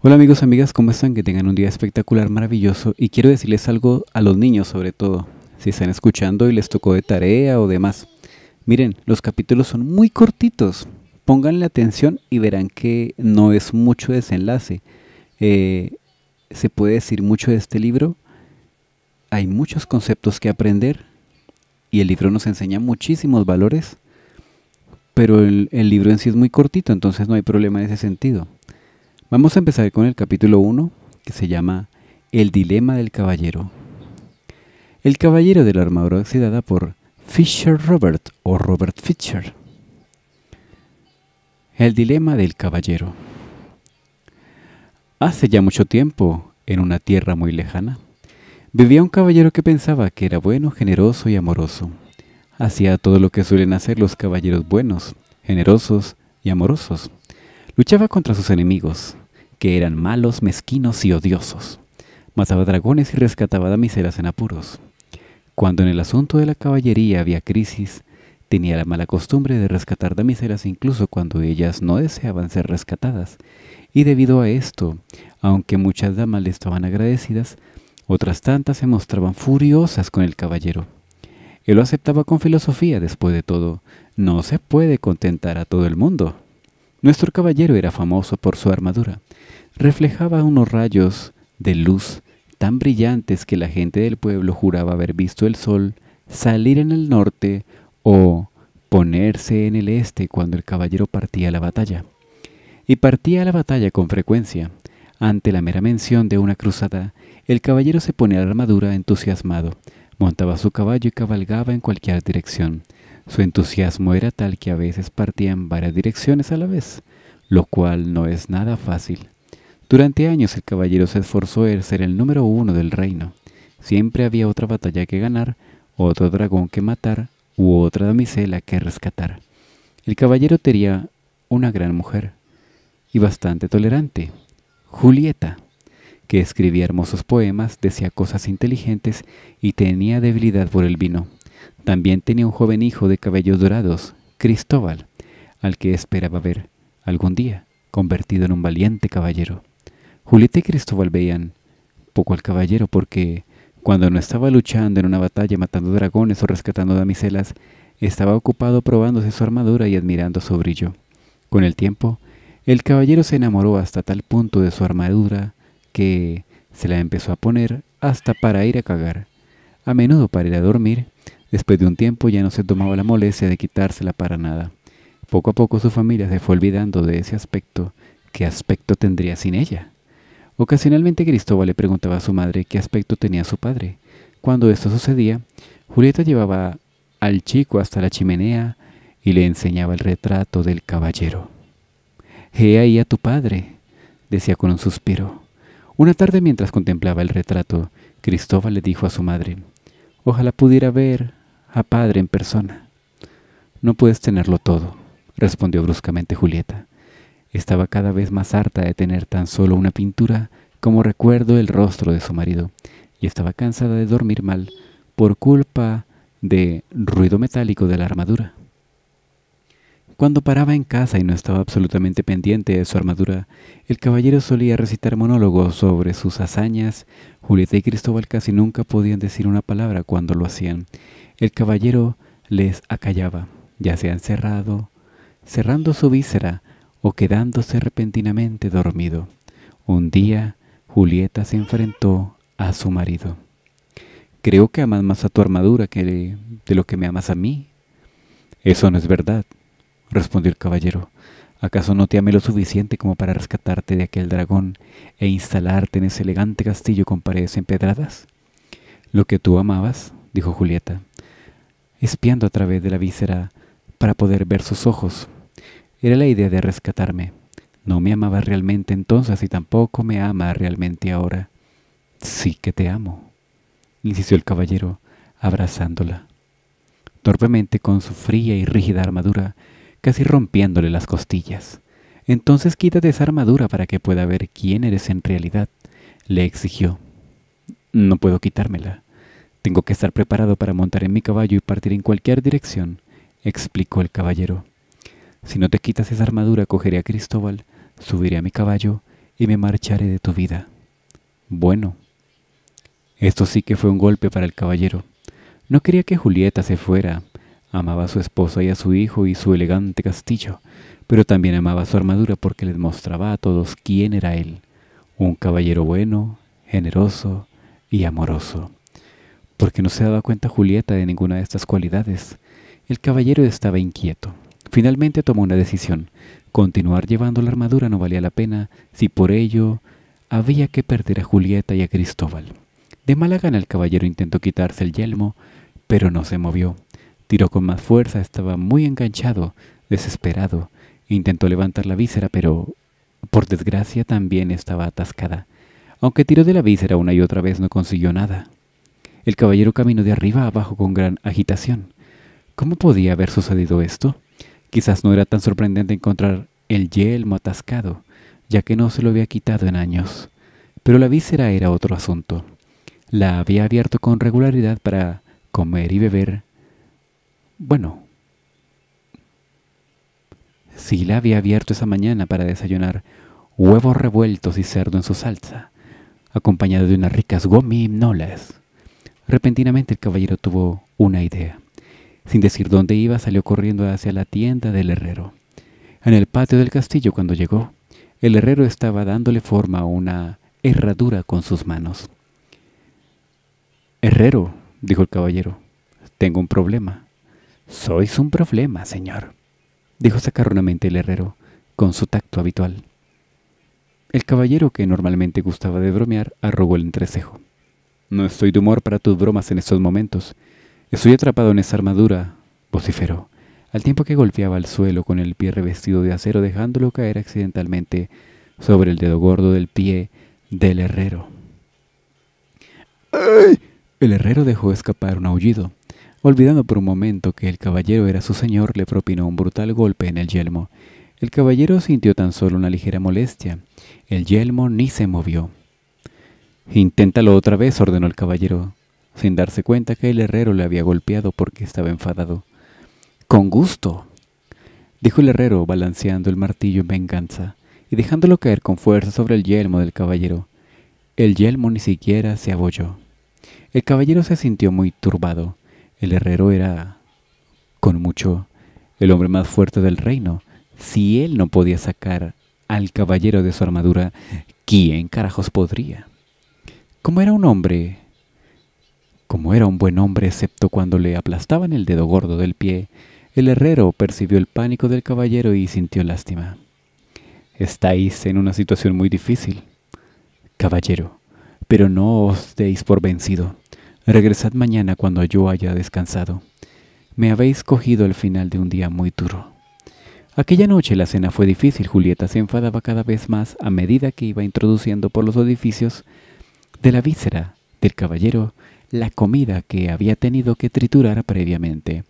Hola amigos, amigas, ¿cómo están? Que tengan un día espectacular, maravilloso y quiero decirles algo a los niños sobre todo, si están escuchando y les tocó de tarea o demás. Miren, los capítulos son muy cortitos, pónganle atención y verán que no es mucho desenlace. Eh, se puede decir mucho de este libro, hay muchos conceptos que aprender y el libro nos enseña muchísimos valores, pero el, el libro en sí es muy cortito, entonces no hay problema en ese sentido. Vamos a empezar con el capítulo 1 que se llama El dilema del caballero. El caballero de la armadura oxidada por Fisher Robert o Robert Fisher. El dilema del caballero. Hace ya mucho tiempo, en una tierra muy lejana, vivía un caballero que pensaba que era bueno, generoso y amoroso. Hacía todo lo que suelen hacer los caballeros buenos, generosos y amorosos Luchaba contra sus enemigos, que eran malos, mezquinos y odiosos. Mataba dragones y rescataba damiselas en apuros. Cuando en el asunto de la caballería había crisis, tenía la mala costumbre de rescatar damiselas incluso cuando ellas no deseaban ser rescatadas. Y debido a esto, aunque muchas damas le estaban agradecidas, otras tantas se mostraban furiosas con el caballero. Él lo aceptaba con filosofía, después de todo. No se puede contentar a todo el mundo. Nuestro caballero era famoso por su armadura. Reflejaba unos rayos de luz tan brillantes que la gente del pueblo juraba haber visto el sol salir en el norte o ponerse en el este cuando el caballero partía a la batalla. Y partía a la batalla con frecuencia. Ante la mera mención de una cruzada, el caballero se ponía la armadura entusiasmado, montaba su caballo y cabalgaba en cualquier dirección. Su entusiasmo era tal que a veces partía en varias direcciones a la vez, lo cual no es nada fácil. Durante años el caballero se esforzó en ser el número uno del reino. Siempre había otra batalla que ganar, otro dragón que matar u otra damisela que rescatar. El caballero tenía una gran mujer y bastante tolerante, Julieta, que escribía hermosos poemas, decía cosas inteligentes y tenía debilidad por el vino. También tenía un joven hijo de cabellos dorados, Cristóbal, al que esperaba ver algún día, convertido en un valiente caballero. Julieta y Cristóbal veían poco al caballero porque, cuando no estaba luchando en una batalla matando dragones o rescatando damiselas, estaba ocupado probándose su armadura y admirando su brillo. Con el tiempo, el caballero se enamoró hasta tal punto de su armadura que se la empezó a poner hasta para ir a cagar, a menudo para ir a dormir Después de un tiempo ya no se tomaba la molestia de quitársela para nada. Poco a poco su familia se fue olvidando de ese aspecto. ¿Qué aspecto tendría sin ella? Ocasionalmente Cristóbal le preguntaba a su madre qué aspecto tenía su padre. Cuando esto sucedía, Julieta llevaba al chico hasta la chimenea y le enseñaba el retrato del caballero. He ahí a tu padre, decía con un suspiro. Una tarde mientras contemplaba el retrato, Cristóbal le dijo a su madre, Ojalá pudiera ver a padre en persona. No puedes tenerlo todo, respondió bruscamente Julieta. Estaba cada vez más harta de tener tan solo una pintura como recuerdo el rostro de su marido, y estaba cansada de dormir mal por culpa de ruido metálico de la armadura. Cuando paraba en casa y no estaba absolutamente pendiente de su armadura, el caballero solía recitar monólogos sobre sus hazañas. Julieta y Cristóbal casi nunca podían decir una palabra cuando lo hacían, el caballero les acallaba, ya sea encerrado, cerrando su víscera o quedándose repentinamente dormido. Un día, Julieta se enfrentó a su marido. Creo que amas más a tu armadura que de lo que me amas a mí. Eso no es verdad, respondió el caballero. ¿Acaso no te amé lo suficiente como para rescatarte de aquel dragón e instalarte en ese elegante castillo con paredes empedradas? Lo que tú amabas, dijo Julieta, espiando a través de la víscera para poder ver sus ojos. Era la idea de rescatarme. No me amaba realmente entonces y tampoco me ama realmente ahora. Sí que te amo, insistió el caballero, abrazándola. Torpemente con su fría y rígida armadura, casi rompiéndole las costillas. Entonces quítate esa armadura para que pueda ver quién eres en realidad, le exigió. No puedo quitármela, tengo que estar preparado para montar en mi caballo y partir en cualquier dirección, explicó el caballero. Si no te quitas esa armadura, cogeré a Cristóbal, subiré a mi caballo y me marcharé de tu vida. Bueno. Esto sí que fue un golpe para el caballero. No quería que Julieta se fuera. Amaba a su esposa y a su hijo y su elegante castillo, pero también amaba su armadura porque les mostraba a todos quién era él, un caballero bueno, generoso y amoroso porque no se daba cuenta Julieta de ninguna de estas cualidades. El caballero estaba inquieto. Finalmente tomó una decisión. Continuar llevando la armadura no valía la pena si por ello había que perder a Julieta y a Cristóbal. De mala gana el caballero intentó quitarse el yelmo, pero no se movió. Tiró con más fuerza, estaba muy enganchado, desesperado. Intentó levantar la víscera, pero por desgracia también estaba atascada. Aunque tiró de la víscera una y otra vez no consiguió nada. El caballero caminó de arriba a abajo con gran agitación. ¿Cómo podía haber sucedido esto? Quizás no era tan sorprendente encontrar el yelmo atascado, ya que no se lo había quitado en años. Pero la víscera era otro asunto. La había abierto con regularidad para comer y beber. Bueno, sí la había abierto esa mañana para desayunar huevos revueltos y cerdo en su salsa, acompañado de unas ricas gomimnolas. Repentinamente el caballero tuvo una idea. Sin decir dónde iba, salió corriendo hacia la tienda del herrero. En el patio del castillo, cuando llegó, el herrero estaba dándole forma a una herradura con sus manos. Herrero, dijo el caballero, tengo un problema. Sois un problema, señor, dijo sacarronamente el herrero, con su tacto habitual. El caballero, que normalmente gustaba de bromear, arrogó el entrecejo. No estoy de humor para tus bromas en estos momentos. Estoy atrapado en esa armadura, vociferó, al tiempo que golpeaba al suelo con el pie revestido de acero dejándolo caer accidentalmente sobre el dedo gordo del pie del herrero. ¡Ay! El herrero dejó escapar un aullido. Olvidando por un momento que el caballero era su señor, le propinó un brutal golpe en el yelmo. El caballero sintió tan solo una ligera molestia. El yelmo ni se movió. Inténtalo otra vez, ordenó el caballero, sin darse cuenta que el herrero le había golpeado porque estaba enfadado. Con gusto, dijo el herrero, balanceando el martillo en venganza y dejándolo caer con fuerza sobre el yelmo del caballero. El yelmo ni siquiera se abolló. El caballero se sintió muy turbado. El herrero era, con mucho, el hombre más fuerte del reino. Si él no podía sacar al caballero de su armadura, ¿quién carajos podría? Como era un hombre, como era un buen hombre excepto cuando le aplastaban el dedo gordo del pie, el herrero percibió el pánico del caballero y sintió lástima. Estáis en una situación muy difícil, caballero, pero no os deis por vencido. Regresad mañana cuando yo haya descansado. Me habéis cogido al final de un día muy duro. Aquella noche la cena fue difícil. Julieta se enfadaba cada vez más a medida que iba introduciendo por los edificios de la víscera del caballero la comida que había tenido que triturar previamente.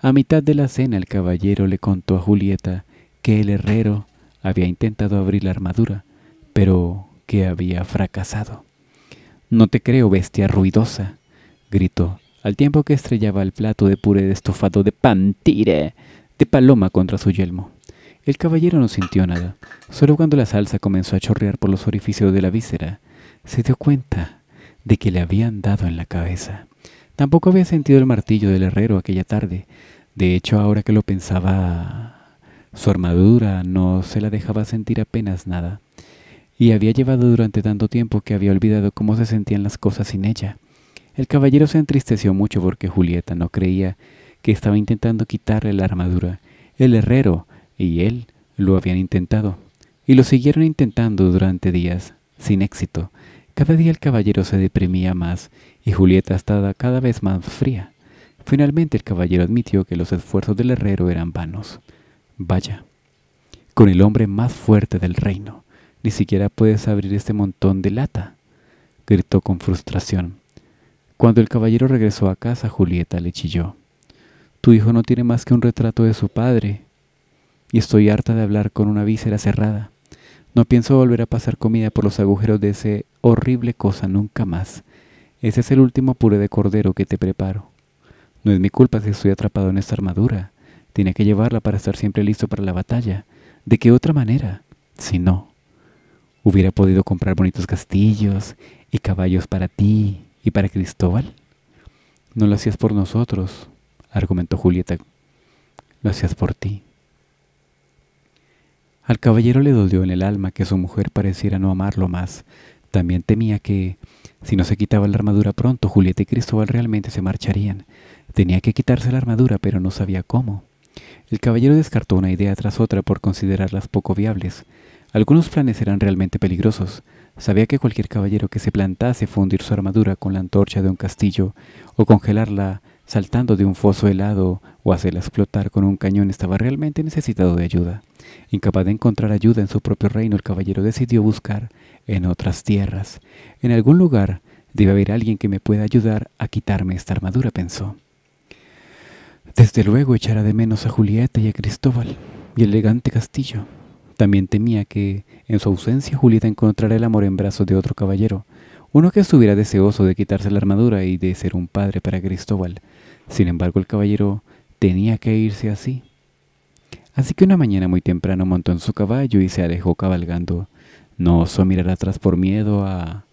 A mitad de la cena el caballero le contó a Julieta que el herrero había intentado abrir la armadura, pero que había fracasado. No te creo, bestia ruidosa, gritó, al tiempo que estrellaba el plato de puré de estofado de pantire de paloma contra su yelmo. El caballero no sintió nada, solo cuando la salsa comenzó a chorrear por los orificios de la víscera, se dio cuenta de que le habían dado en la cabeza. Tampoco había sentido el martillo del herrero aquella tarde. De hecho, ahora que lo pensaba, su armadura no se la dejaba sentir apenas nada. Y había llevado durante tanto tiempo que había olvidado cómo se sentían las cosas sin ella. El caballero se entristeció mucho porque Julieta no creía que estaba intentando quitarle la armadura. El herrero y él lo habían intentado, y lo siguieron intentando durante días, sin éxito. Cada día el caballero se deprimía más y Julieta estaba cada vez más fría. Finalmente el caballero admitió que los esfuerzos del herrero eran vanos. Vaya, con el hombre más fuerte del reino, ni siquiera puedes abrir este montón de lata, gritó con frustración. Cuando el caballero regresó a casa, Julieta le chilló. Tu hijo no tiene más que un retrato de su padre, y estoy harta de hablar con una víscera cerrada. No pienso volver a pasar comida por los agujeros de ese horrible cosa nunca más. Ese es el último puré de cordero que te preparo. No es mi culpa si estoy atrapado en esta armadura. Tiene que llevarla para estar siempre listo para la batalla. ¿De qué otra manera? Si no, hubiera podido comprar bonitos castillos y caballos para ti y para Cristóbal. No lo hacías por nosotros, argumentó Julieta. Lo hacías por ti. Al caballero le dolió en el alma que su mujer pareciera no amarlo más, también temía que, si no se quitaba la armadura pronto, Julieta y Cristóbal realmente se marcharían. Tenía que quitarse la armadura, pero no sabía cómo. El caballero descartó una idea tras otra por considerarlas poco viables. Algunos planes eran realmente peligrosos. Sabía que cualquier caballero que se plantase fundir su armadura con la antorcha de un castillo o congelarla saltando de un foso helado o hacerla explotar con un cañón estaba realmente necesitado de ayuda. Incapaz de encontrar ayuda en su propio reino, el caballero decidió buscar en otras tierras. En algún lugar debe haber alguien que me pueda ayudar a quitarme esta armadura, pensó. Desde luego echará de menos a Julieta y a Cristóbal y el elegante castillo. También temía que, en su ausencia, Julieta encontrara el amor en brazos de otro caballero, uno que estuviera deseoso de quitarse la armadura y de ser un padre para Cristóbal. Sin embargo, el caballero tenía que irse así. Así que una mañana muy temprano montó en su caballo y se alejó cabalgando no osó mirar atrás por miedo a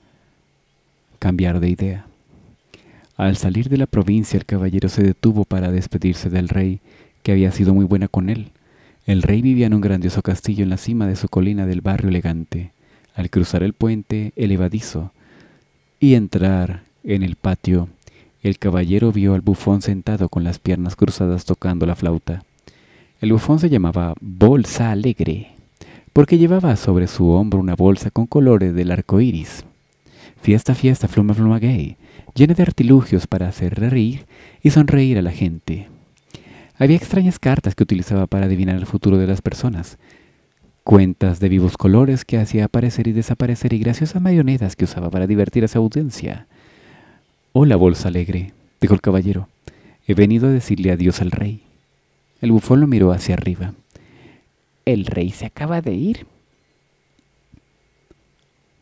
cambiar de idea. Al salir de la provincia el caballero se detuvo para despedirse del rey, que había sido muy buena con él. El rey vivía en un grandioso castillo en la cima de su colina del barrio elegante. Al cruzar el puente elevadizo y entrar en el patio, el caballero vio al bufón sentado con las piernas cruzadas tocando la flauta. El bufón se llamaba Bolsa Alegre porque llevaba sobre su hombro una bolsa con colores del arco iris. Fiesta, fiesta, fluma, fluma gay, llena de artilugios para hacer reír y sonreír a la gente. Había extrañas cartas que utilizaba para adivinar el futuro de las personas, cuentas de vivos colores que hacía aparecer y desaparecer y graciosas mayonetas que usaba para divertir a su audiencia. Hola, bolsa alegre, dijo el caballero. He venido a decirle adiós al rey. El bufón lo miró hacia arriba. El rey se acaba de ir.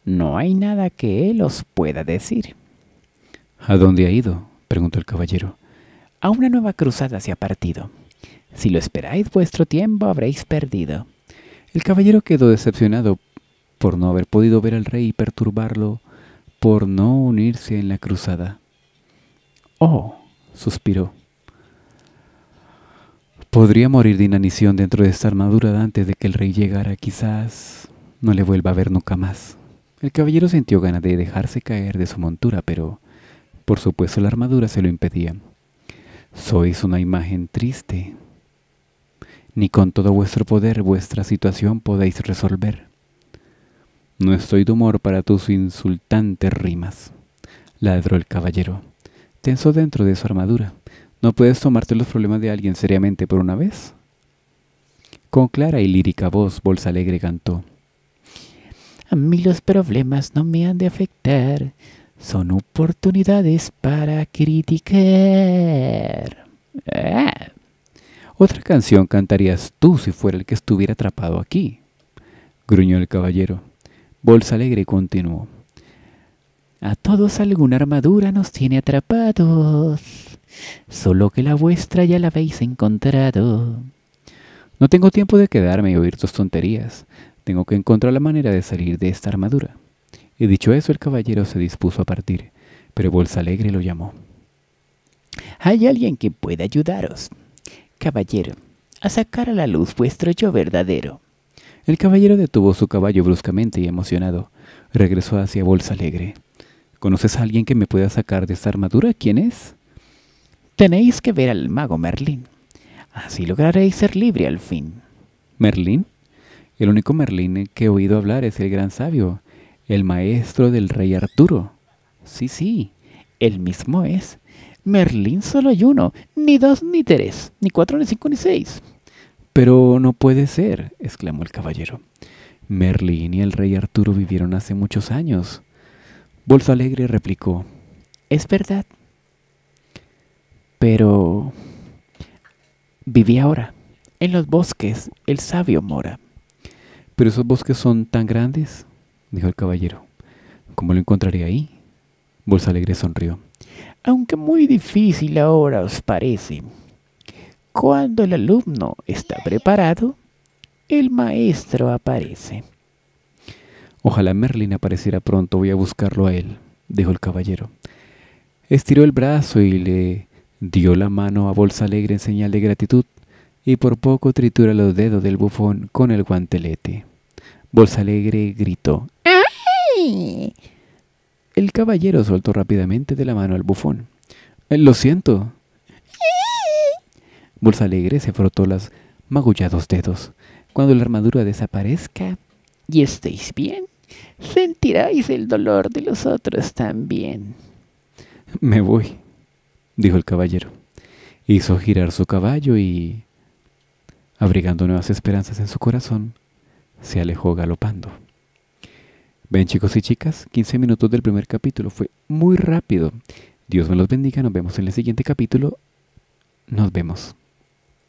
No hay nada que él os pueda decir. ¿A dónde ha ido? preguntó el caballero. A una nueva cruzada se ha partido. Si lo esperáis, vuestro tiempo habréis perdido. El caballero quedó decepcionado por no haber podido ver al rey y perturbarlo por no unirse en la cruzada. Oh, suspiró. Podría morir de inanición dentro de esta armadura antes de que el rey llegara. Quizás no le vuelva a ver nunca más. El caballero sintió ganas de dejarse caer de su montura, pero por supuesto la armadura se lo impedía. Sois una imagen triste. Ni con todo vuestro poder vuestra situación podéis resolver. No estoy de humor para tus insultantes rimas, ladró el caballero. tenso dentro de su armadura ¿No puedes tomarte los problemas de alguien seriamente por una vez? Con clara y lírica voz, Bolsa Alegre cantó. A mí los problemas no me han de afectar, son oportunidades para criticar. Ah. Otra canción cantarías tú si fuera el que estuviera atrapado aquí, gruñó el caballero. Bolsa Alegre continuó. A todos alguna armadura nos tiene atrapados solo que la vuestra ya la habéis encontrado. No tengo tiempo de quedarme y oír tus tonterías. Tengo que encontrar la manera de salir de esta armadura. Y dicho eso, el caballero se dispuso a partir, pero Bolsa Alegre lo llamó. Hay alguien que pueda ayudaros. Caballero, a sacar a la luz vuestro yo verdadero. El caballero detuvo su caballo bruscamente y emocionado. Regresó hacia Bolsa Alegre. ¿Conoces a alguien que me pueda sacar de esta armadura? ¿Quién es? Tenéis que ver al mago Merlín. Así lograréis ser libre al fin. ¿Merlín? El único Merlín que he oído hablar es el gran sabio, el maestro del rey Arturo. Sí, sí, el mismo es. Merlín solo hay uno, ni dos ni tres, ni cuatro ni cinco ni seis. Pero no puede ser, exclamó el caballero. Merlín y el rey Arturo vivieron hace muchos años. Bolso Alegre replicó. Es verdad, pero viví ahora, en los bosques, el sabio mora. Pero esos bosques son tan grandes, dijo el caballero. ¿Cómo lo encontraré ahí? Bolsa Alegre sonrió. Aunque muy difícil ahora os parece. Cuando el alumno está preparado, el maestro aparece. Ojalá Merlin apareciera pronto, voy a buscarlo a él, dijo el caballero. Estiró el brazo y le Dio la mano a Bolsa Alegre en señal de gratitud y por poco tritura los dedos del bufón con el guantelete. Bolsa Alegre gritó. ¡Ay! El caballero soltó rápidamente de la mano al bufón. Lo siento. Bolsa Alegre se frotó los magullados dedos. Cuando la armadura desaparezca y estéis bien, sentiráis el dolor de los otros también. Me voy, dijo el caballero. Hizo girar su caballo y, abrigando nuevas esperanzas en su corazón, se alejó galopando. Ven chicos y chicas, 15 minutos del primer capítulo, fue muy rápido. Dios me los bendiga, nos vemos en el siguiente capítulo. Nos vemos.